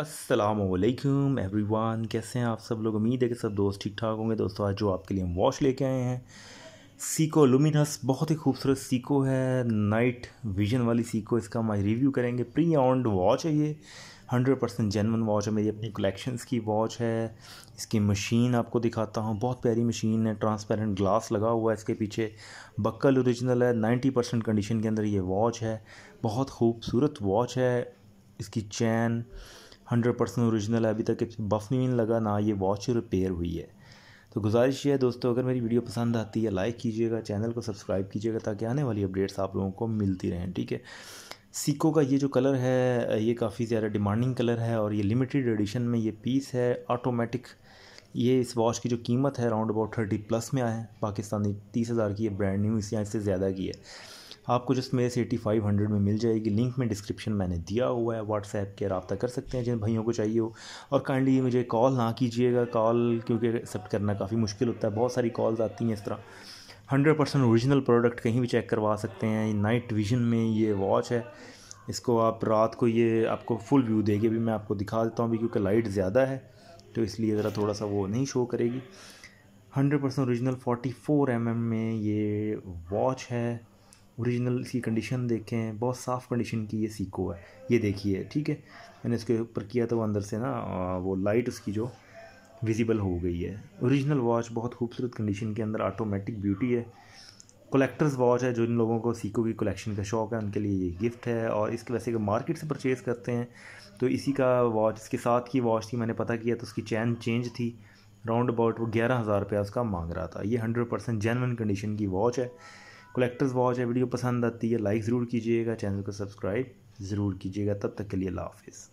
Aslam everyone कैसे हैं आप सब लोग उम्मीद है कि सब दोस्त ठीक ठाक होंगे दोस्तों आज जो आपके लिए हम वॉश लेके आए हैं सीको लुमिनस बहुत ही खूबसूरत सीको है नाइट विजन वाली सीको इसका हम रिव्यू करेंगे प्री ऑन्ड वॉच है ये हंड्रेड परसेंट जेनवन वॉच है मेरी अपनी कलेक्शंस की वॉच है इसकी मशीन आपको दिखाता हूँ बहुत प्यारी मशीन है ट्रांसपेरेंट ग्लास लगा हुआ है इसके पीछे बक्कल ओरिजिनल है नाइन्टी परसेंट कंडीशन के अंदर ये वॉच है बहुत खूबसूरत वॉच है इसकी चैन हंड्रेड परसेंट औरिजिनल है अभी तक बफ नहीं लगा ना ये वॉच रिपेयर हुई है तो गुजारिश है दोस्तों अगर मेरी वीडियो पसंद आती है लाइक कीजिएगा चैनल को सब्सक्राइब कीजिएगा ताकि आने वाली अपडेट्स आप लोगों को मिलती रहें ठीक है सिक्को का ये जो कलर है ये काफ़ी ज़्यादा डिमांडिंग कलर है और ये लिमिटेड एडिशन में ये पीस है ऑटोमेटिक ये इस वॉच की जो कीमत है राउंड अबाउट थर्टी प्लस में आए पाकिस्तानी तीस हज़ार की ये ब्रांड न्यू इस या इससे ज़्यादा की है आपको मेरे से एटी फाइव हंड्रेड में मिल जाएगी लिंक में डिस्क्रिप्शन मैंने दिया हुआ है व्हाट्सएप के रबता कर सकते हैं जिन भाइयों को चाहिए हो और काइंडली मुझे कॉल ना कीजिएगा कॉल क्योंकि एक्सेप्ट करना काफ़ी मुश्किल होता है बहुत सारी कॉल्स आती हैं इस तरह हंड्रेड परसेंट औरिजिनल प्रोडक्ट कहीं भी चेक करवा सकते हैं नाइट विजन में ये वॉच है इसको आप रात को ये आपको फुल व्यू देगी अभी मैं आपको दिखा देता हूँ अभी क्योंकि लाइट ज़्यादा है तो इसलिए ज़रा थोड़ा सा वो नहीं शो करेगी hundred percent original forty four M M में ये वॉच है ओरिजिनल इसकी कंडीशन देखें बहुत साफ़ कंडीशन की ये सीको है ये देखिए ठीक है मैंने इसके ऊपर किया तो वो अंदर से ना वो लाइट उसकी जो विजिबल हो गई है ओरिजिनल वॉच बहुत खूबसूरत कंडीशन के अंदर ऑटोमेटिक ब्यूटी है कलेक्टर्स वॉच है जो इन लोगों को सीको की कलेक्शन का शौक है उनके लिए ये गिफ्ट है और इसके वैसे अगर मार्केट से परचेज़ करते हैं तो इसी का वॉच इसके साथ की वॉच थी मैंने पता किया तो उसकी चैन चेंज थी राउंड अबाउट वो ग्यारह हज़ार रुपया उसका मांग रहा था ये हंड्रेड परसेंट जेनवन कंडीशन की वॉच है कलेक्टर्स वॉच है वीडियो पसंद आती है लाइक ज़रूर कीजिएगा चैनल को सब्सक्राइब ज़रूर कीजिएगा तब तक के लिए अल्लाह हाफिज़